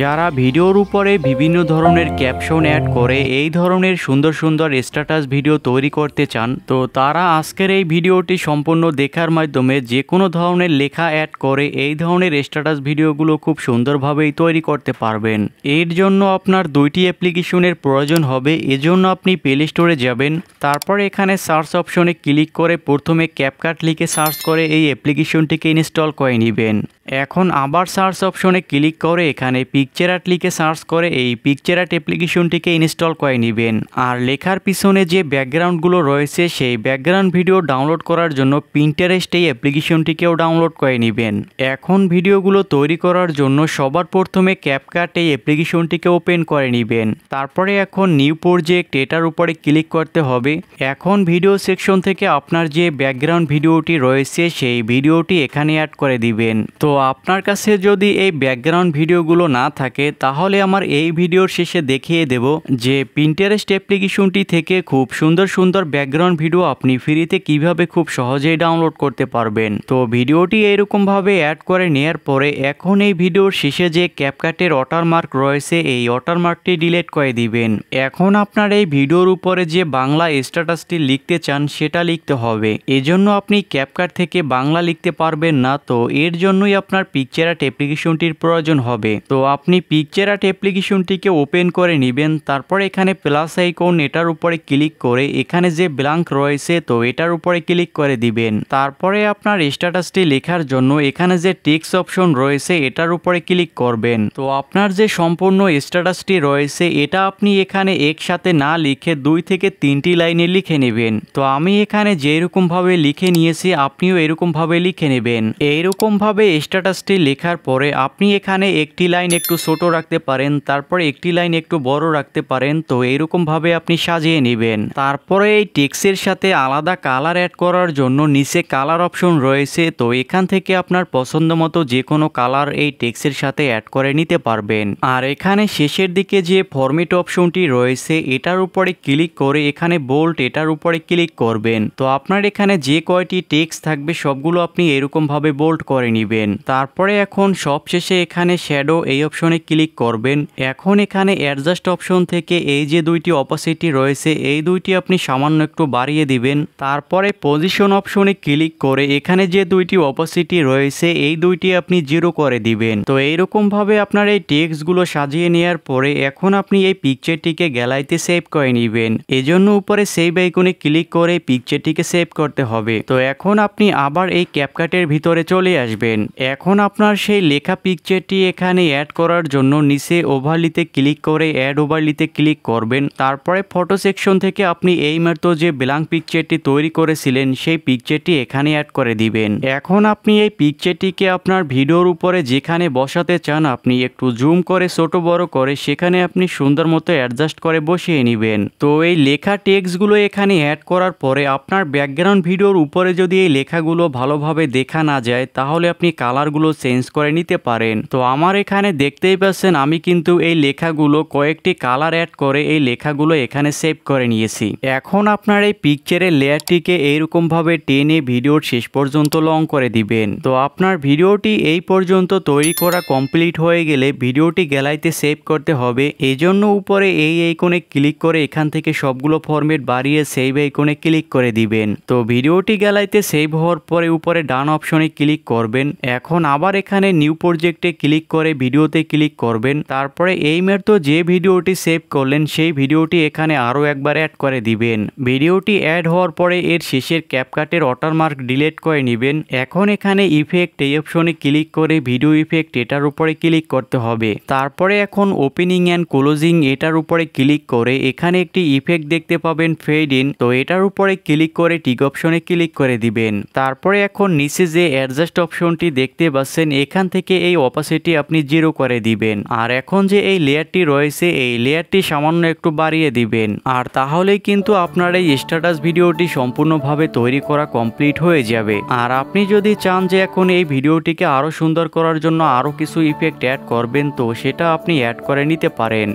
যারা ভিডিওর উপরে বিভিন্ন ধরনের ক্যাপশন অ্যাড করে এই ধরনের সুন্দর সুন্দর স্ট্যাটাস ভিডিও তৈরি করতে চান তো তারা আজকের এই ভিডিওটি সম্পূর্ণ দেখার মাধ্যমে যে কোনো ধরনের লেখা অ্যাড করে এই ধরনের স্ট্যাটাস ভিডিওগুলো খুব সুন্দরভাবেই তৈরি করতে পারবেন এর জন্য আপনার দুইটি অ্যাপ্লিকেশনের প্রয়োজন হবে এজন্য আপনি প্লে স্টোরে যাবেন তারপর এখানে সার্চ অপশনে ক্লিক করে প্রথমে ক্যাপকাট লিখে সার্চ করে এই অ্যাপ্লিকেশনটিকে ইনস্টল করে নেবেন এখন আবার সার্চ অপশনে ক্লিক করে এখানে পিকচার আর্ট লিখে সার্চ করে এই পিকচার আর্ট অ্যাপ্লিকেশনটিকে ইনস্টল করে নেবেন আর লেখার পিছনে যে ব্যাকগ্রাউন্ডগুলো রয়েছে সেই ব্যাকগ্রাউন্ড ভিডিও ডাউনলোড করার জন্য প্রিন্টারেস্ট এই অ্যাপ্লিকেশনটিকেও ডাউনলোড করে নেবেন এখন ভিডিওগুলো তৈরি করার জন্য সবার প্রথমে ক্যাপকাট এই অ্যাপ্লিকেশনটিকে ওপেন করে নেবেন তারপরে এখন নিউ প্রজেক্ট এটার উপরে ক্লিক করতে হবে এখন ভিডিও সেকশন থেকে আপনার যে ব্যাকগ্রাউন্ড ভিডিওটি রয়েছে সেই ভিডিওটি এখানে অ্যাড করে দিবেন তো আপনার কাছে যদি এই ব্যাকগ্রাউন্ড ভিডিওগুলো না থাকে তাহলে আমার এই ভিডিওর শেষে দেখিয়ে দেব যে প্রিন্টারেস্ট অ্যাপ্লিকেশনটি থেকে খুব সুন্দর সুন্দর ব্যাকগ্রাউন্ড ভিডিও আপনি ফ্রিতে কিভাবে খুব সহজেই ডাউনলোড করতে পারবেন তো ভিডিওটি এরকমভাবে অ্যাড করে নেয়ার পরে এখন এই ভিডিওর শেষে যে ক্যাপকাটের ওয়াটারমার্ক রয়েছে এই ওয়াটারমার্কটি ডিলিট করে দিবেন এখন আপনার এই ভিডিওর উপরে যে বাংলা স্ট্যাটাসটি লিখতে চান সেটা লিখতে হবে এজন্য আপনি ক্যাপকাট থেকে বাংলা লিখতে পারবেন না তো এর জন্যই আপনার পিকচার অ্যাট অ্যাপ্লিকেশনটির প্রয়োজন হবে তো আপনি পিকচার আর্ট অ্যাপ্লিকেশনটিকে ওপেন করে নেবেন তারপর এখানে প্লাস আইকন এটার উপরে ক্লিক করে এখানে যে ব্ল্যাঙ্ক রয়েছে তো এটার উপরে ক্লিক করে দিবেন তারপরে আপনার স্ট্যাটাসটি লেখার জন্য এখানে যে টেক্স অপশন রয়েছে এটার উপরে ক্লিক করবেন তো আপনার যে সম্পূর্ণ স্ট্যাটাসটি রয়েছে এটা আপনি এখানে একসাথে না লিখে দুই থেকে তিনটি লাইনে লিখে নেবেন তো আমি এখানে যেরকমভাবে লিখে নিয়েছি আপনিও এরকমভাবে লিখে নেবেন এইরকমভাবে স্ট্যাটাসটি লেখার পরে আপনি এখানে একটি লাইন একটু ছোট রাখতে পারেন তারপরে একটি লাইন একটু বড় রাখতে পারেন তো এরকমভাবে আপনি সাজিয়ে নেবেন তারপরে এই টেক্সের সাথে আলাদা কালার অ্যাড করার জন্য নিচে কালার অপশন রয়েছে তো এখান থেকে আপনার পছন্দ মতো যে কোনো কালার এই টেক্সের সাথে অ্যাড করে নিতে পারবেন আর এখানে শেষের দিকে যে ফর্মেট অপশনটি রয়েছে এটার উপরে ক্লিক করে এখানে বোল্ট এটার উপরে ক্লিক করবেন তো আপনার এখানে যে কয়টি টেক্স থাকবে সবগুলো আপনি এরকমভাবে বোল্ট করে নেবেন তারপরে এখন সবশেষে এখানে শ্যাডো এই অপশনে ক্লিক করবেন এখন এখানে অ্যাডজাস্ট অপশন থেকে এই যে দুইটি অপাসিটি রয়েছে এই দুইটি আপনি সামান্য একটু বাড়িয়ে দিবেন তারপরে পজিশন অপশনে ক্লিক করে এখানে যে দুইটি অপাসিটি রয়েছে এই দুইটি আপনি জিরো করে দিবেন তো এইরকমভাবে আপনার এই টেক্সটগুলো সাজিয়ে নেওয়ার পরে এখন আপনি এই পিকচারটিকে গ্যালারিতে সেভ করে নেবেন এজন্য উপরে সেভ আইকনে ক্লিক করে পিকচারটিকে সেভ করতে হবে তো এখন আপনি আবার এই ক্যাপকাটের ভিতরে চলে আসবেন এখন আপনার সেই লেখা পিকচারটি এখানে অ্যাড করার জন্য নিচে ওভারলিতে ক্লিক করে অ্যাড ওভারলিতে ক্লিক করবেন তারপরে ফটো সেকশন থেকে আপনি এইমাত্র যে ব্ল্যাঙ্ক পিকচারটি তৈরি করেছিলেন সেই পিকচারটি এখানে অ্যাড করে দিবেন এখন আপনি এই পিকচারটিকে আপনার ভিডিওর উপরে যেখানে বসাতে চান আপনি একটু জুম করে ছোট বড় করে সেখানে আপনি সুন্দর মতো অ্যাডজাস্ট করে বসিয়ে নেবেন তো এই লেখা টেক্সটগুলো এখানে অ্যাড করার পরে আপনার ব্যাকগ্রাউন্ড ভিডিওর উপরে যদি এই লেখাগুলো ভালোভাবে দেখা না যায় তাহলে আপনি কালারগুলো চেঞ্জ করে নিতে পারেন তো আমার এখানে দেখতেই পাচ্ছেন আমি কিন্তু এই লেখাগুলো কয়েকটি কালার অ্যাড করে এই লেখাগুলো এখানে সেভ করে নিয়েছি এখন আপনার এই পিকচারের লেয়ারটিকে এইরকমভাবে টেনে ভিডিওর শেষ পর্যন্ত লং করে দিবেন তো আপনার ভিডিওটি এই পর্যন্ত তৈরি করা কমপ্লিট হয়ে গেলে ভিডিওটি গ্যালারিতে সেভ করতে হবে এজন্য উপরে এই আইকনে ক্লিক করে এখান থেকে সবগুলো ফরম্যাট বাড়িয়ে সেভ আইকনে ক্লিক করে দিবেন তো ভিডিওটি গ্যালারিতে সেভ হওয়ার পরে উপরে ডান অপশনে ক্লিক করবেন এখন আবার এখানে নিউ প্রজেক্টে ক্লিক করে ভিডিও ভিডিওতে ক্লিক করবেন তারপরে এই তো যে ভিডিওটি সেভ করলেন সেই ভিডিওটি এখানে আরও একবার অ্যাড করে দিবেন ভিডিওটি অ্যাড হওয়ার পরে এর শেষের ক্যাপকাটের ওয়াটারমার্ক ডিলেট করে নেবেন এখন এখানে ইফেক্ট এই অপশনে ক্লিক করে ভিডিও ইফেক্ট এটার উপরে ক্লিক করতে হবে তারপরে এখন ওপেনিং অ্যান্ড ক্লোজিং এটার উপরে ক্লিক করে এখানে একটি ইফেক্ট দেখতে পাবেন ফেড ইন তো এটার উপরে ক্লিক করে টিক অপশনে ক্লিক করে দিবেন তারপরে এখন নিচে যে অ্যাডজাস্ট অপশনটি দেখতে পাচ্ছেন এখান থেকে এই অপাসিটি আপনি জিরো করে দিবেন আর এখন যে এই লেয়ারটি রয়েছে এই লেয়ারটি সামান্য একটু বাড়িয়ে দিবেন আর তাহলেই কিন্তু আপনার এই স্ট্যাটাস ভিডিওটি সম্পূর্ণভাবে তৈরি করা কমপ্লিট হয়ে যাবে আর আপনি যদি চান যে এখন এই ভিডিওটিকে আরও সুন্দর করার জন্য আরও কিছু ইফেক্ট অ্যাড করবেন তো সেটা আপনি অ্যাড করে নিতে পারেন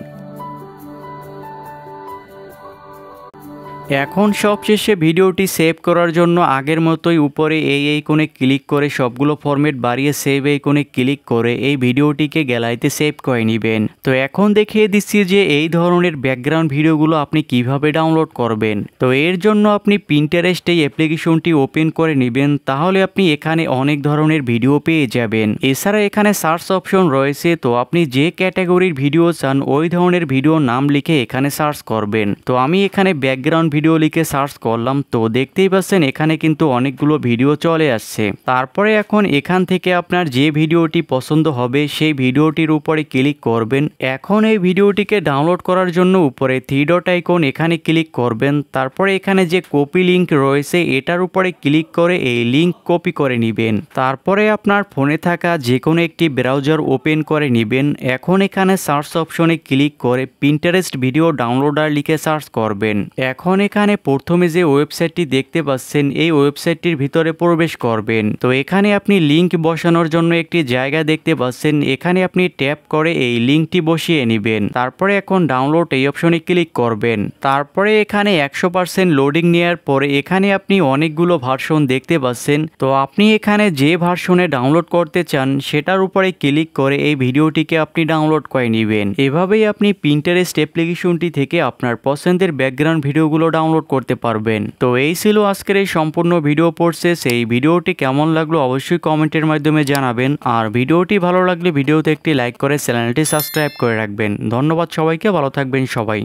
এখন সবশেষে ভিডিওটি সেভ করার জন্য আগের মতোই উপরে এই এই কোণে ক্লিক করে সবগুলো ফরম্যাট বাড়িয়ে সেভ এই কোণে ক্লিক করে এই ভিডিওটিকে গ্যালারিতে সেভ করে নেবেন তো এখন দেখিয়ে দিচ্ছি যে এই ধরনের ব্যাকগ্রাউন্ড ভিডিওগুলো আপনি কিভাবে ডাউনলোড করবেন তো এর জন্য আপনি প্রিন্টারেস্ট এই অ্যাপ্লিকেশনটি ওপেন করে নেবেন তাহলে আপনি এখানে অনেক ধরনের ভিডিও পেয়ে যাবেন এছাড়া এখানে সার্চ অপশন রয়েছে তো আপনি যে ক্যাটাগরির ভিডিও চান ওই ধরনের ভিডিও নাম লিখে এখানে সার্চ করবেন তো আমি এখানে ব্যাকগ্রাউন্ড ভিডিও লিখে সার্চ করলাম তো দেখতেই পাচ্ছেন এখানে কিন্তু অনেকগুলো ভিডিও চলে আসছে তারপরে এখন এখান থেকে আপনার যে ভিডিওটি পছন্দ হবে সেই ভিডিওটির উপরে ক্লিক করবেন এখন এই ভিডিওটিকে ডাউনলোড করার জন্য উপরে থ্রি ডট আইকন এখানে ক্লিক করবেন তারপরে এখানে যে কপি লিঙ্ক রয়েছে এটার উপরে ক্লিক করে এই লিঙ্ক কপি করে নেবেন তারপরে আপনার ফোনে থাকা যে কোনো একটি ব্রাউজার ওপেন করে নেবেন এখন এখানে সার্চ অপশনে ক্লিক করে পিন্টারেস্ট ভিডিও ডাউনলোডার লিখে সার্চ করবেন এখন এখানে প্রথমে যে ওয়েবসাইটটি দেখতে পাচ্ছেন এই ওয়েবসাইটটির ভিতরে প্রবেশ করবেন তো এখানে আপনি লিঙ্ক বসানোর জন্য একটি জায়গা দেখতে পাচ্ছেন এখানে আপনি ট্যাপ করে এই লিঙ্কটি বসিয়ে নেবেন তারপরে এখন ডাউনলোড এই অপশনে ক্লিক করবেন তারপরে এখানে একশো পার্সেন্ট লোডিং নেওয়ার পরে এখানে আপনি অনেকগুলো ভার্সন দেখতে পাচ্ছেন তো আপনি এখানে যে ভার্সনে ডাউনলোড করতে চান সেটার উপরে ক্লিক করে এই ভিডিওটিকে আপনি ডাউনলোড করে নেবেন এভাবেই আপনি প্রিন্টারেস্ট অ্যাপ্লিকেশনটি থেকে আপনার পছন্দের ব্যাকগ্রাউন্ড ভিডিওগুলো ডাউনলোড করতে পারবেন তো এই ছিল আজকের এই সম্পূর্ণ ভিডিও প্রসেস সেই ভিডিওটি কেমন লাগলো অবশ্যই কমেন্টের মাধ্যমে জানাবেন আর ভিডিওটি ভালো লাগলে ভিডিওতে একটি লাইক করে চ্যানেলটি সাবস্ক্রাইব করে রাখবেন ধন্যবাদ সবাইকে ভালো থাকবেন সবাই